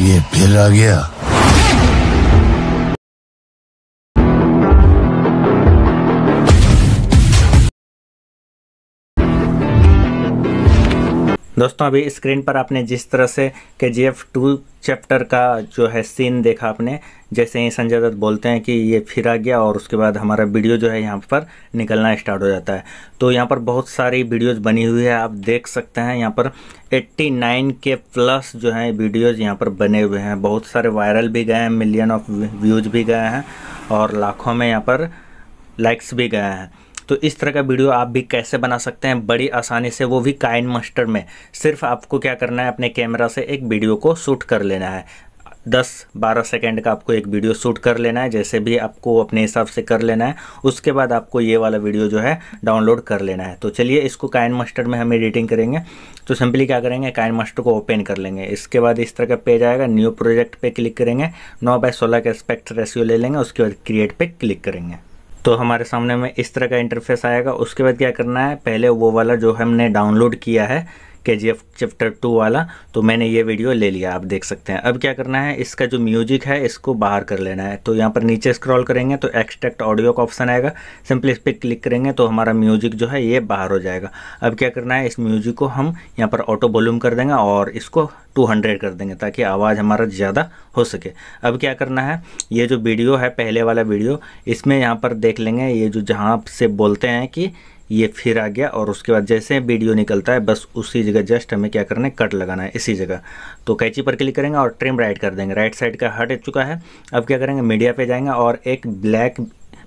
ये फिर आ गया दोस्तों अभी स्क्रीन पर आपने जिस तरह से के जी एफ टू चैप्टर का जो है सीन देखा आपने जैसे ही संजय दत्त बोलते हैं कि ये फिर आ गया और उसके बाद हमारा वीडियो जो है यहाँ पर निकलना स्टार्ट हो जाता है तो यहाँ पर बहुत सारी वीडियोस बनी हुई है आप देख सकते हैं यहाँ पर 89 के प्लस जो है वीडियोस यहाँ पर बने हुए हैं बहुत सारे वायरल भी गए हैं मिलियन ऑफ व्यूज भी गए हैं और लाखों में यहाँ पर लाइक्स भी गए हैं तो इस तरह का वीडियो आप भी कैसे बना सकते हैं बड़ी आसानी से वो भी काइन मास्टर में सिर्फ आपको क्या करना है अपने कैमरा से एक वीडियो को शूट कर लेना है दस बारह सेकेंड का आपको एक वीडियो शूट कर लेना है जैसे भी आपको अपने हिसाब से कर लेना है उसके बाद आपको ये वाला वीडियो जो है डाउनलोड कर लेना है तो चलिए इसको काइन मास्टर में हम एडिटिंग करेंगे तो सिंपली क्या करेंगे काइन मास्टर को ओपन कर लेंगे इसके बाद इस तरह का पेज आएगा न्यू प्रोजेक्ट पर क्लिक करेंगे नौ बाय सोलह का एस्पेक्ट रेशियो ले लेंगे उसके बाद क्रिएट पर क्लिक करेंगे तो हमारे सामने में इस तरह का इंटरफेस आएगा उसके बाद क्या करना है पहले वो वाला जो हमने डाउनलोड किया है के जी एफ चैप्टर टू वाला तो मैंने ये वीडियो ले लिया आप देख सकते हैं अब क्या करना है इसका जो म्यूजिक है इसको बाहर कर लेना है तो यहाँ पर नीचे स्क्रॉल करेंगे तो एक्सट्रैक्ट ऑडियो का ऑप्शन आएगा सिंपली इस पर क्लिक करेंगे तो हमारा म्यूजिक जो है ये बाहर हो जाएगा अब क्या करना है इस म्यूजिक को हम यहाँ पर ऑटो वॉल्यूम कर देंगे और इसको 200 कर देंगे ताकि आवाज़ हमारा ज़्यादा हो सके अब क्या करना है ये जो वीडियो है पहले वाला वीडियो इसमें यहाँ पर देख लेंगे ये जो जहाँ से बोलते हैं कि ये फिर आ गया और उसके बाद जैसे वीडियो निकलता है बस उसी जगह जस्ट हमें क्या करना है कट लगाना है इसी जगह तो कैची पर क्लिक करेंगे और ट्रिम राइट कर देंगे राइट साइड का हट चुका है अब क्या करेंगे मीडिया पे जाएंगे और एक ब्लैक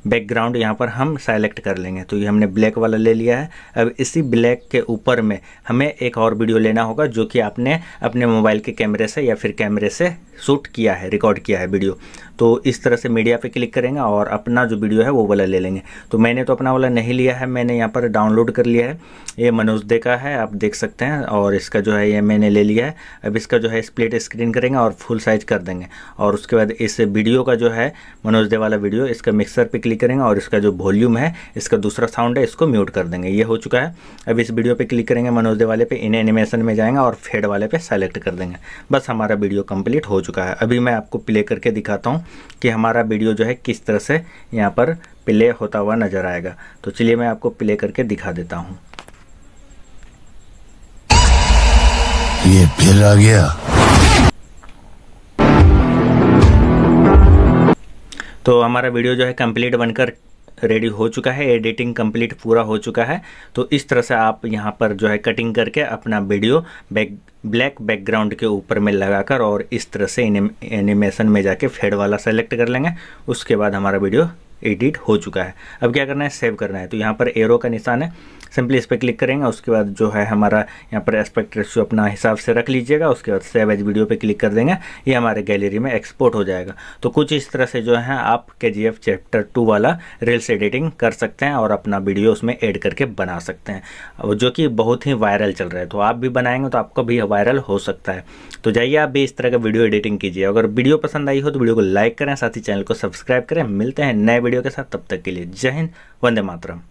बैकग्राउंड यहाँ पर हम सेलेक्ट कर लेंगे तो ये हमने ब्लैक वाला ले लिया है अब इसी ब्लैक के ऊपर में हमें एक और वीडियो लेना होगा जो कि आपने अपने मोबाइल के कैमरे से या फिर कैमरे से शूट किया है रिकॉर्ड किया है वीडियो तो इस तरह से मीडिया पे क्लिक करेंगे और अपना जो वीडियो है वो वाला ले लेंगे तो मैंने तो अपना वाला नहीं लिया है मैंने यहाँ पर डाउनलोड कर लिया है ये मनोज दे का है आप देख सकते हैं और इसका जो है ये मैंने ले लिया है अब इसका जो है स्प्लिट स्क्रीन करेंगे और फुल साइज कर देंगे और उसके बाद इस वीडियो का जो है मनोज दे वाला वीडियो इसका मिक्सर पर क्लिक क्लिक करेंगे और इसका जो वॉल्यूम है इसका दूसरा साउंड है इसको म्यूट कर देंगे ये हो चुका है अब इस वीडियो पे क्लिक करेंगे मनोज दे वाले पे इन एनिमेशन में जाएंगे और फेड वाले पे सेलेक्ट कर देंगे बस हमारा वीडियो कंप्लीट हो चुका है अभी मैं आपको प्ले करके दिखाता हूँ कि हमारा वीडियो जो है किस तरह से यहाँ पर प्ले होता हुआ नज़र आएगा तो चलिए मैं आपको प्ले करके दिखा देता हूँ ये फिर आ गया तो हमारा वीडियो जो है कंप्लीट बनकर रेडी हो चुका है एडिटिंग कंप्लीट पूरा हो चुका है तो इस तरह से आप यहाँ पर जो है कटिंग करके अपना वीडियो बैक ब्लैक बैकग्राउंड के ऊपर में लगाकर और इस तरह से एनिमेशन में जाके फेड वाला सेलेक्ट कर लेंगे उसके बाद हमारा वीडियो एडिट हो चुका है अब क्या करना है सेव करना है तो यहाँ पर एरो का निशान है सिंपली इस पर क्लिक करेंगे उसके बाद जो है हमारा यहाँ पर एस्पेक्ट रेशियो अपना हिसाब से रख लीजिएगा उसके बाद सेव एज वीडियो पे क्लिक कर देंगे ये हमारे गैलरी में एक्सपोर्ट हो जाएगा तो कुछ इस तरह से जो है आप के जी एफ चैप्टर टू वाला रील्स एडिटिंग कर सकते हैं और अपना वीडियो उसमें एड करके बना सकते हैं जो कि बहुत ही वायरल चल रहा है तो आप भी बनाएंगे तो आपका भी वायरल हो सकता है तो जाइए आप भी इस तरह का वीडियो एडिटिंग कीजिए अगर वीडियो पसंद आई हो तो वीडियो को लाइक करें साथ ही चैनल को सब्सक्राइब करें मिलते हैं नए वीडियो के साथ तब तक के लिए जय हिंद वंदे मातरम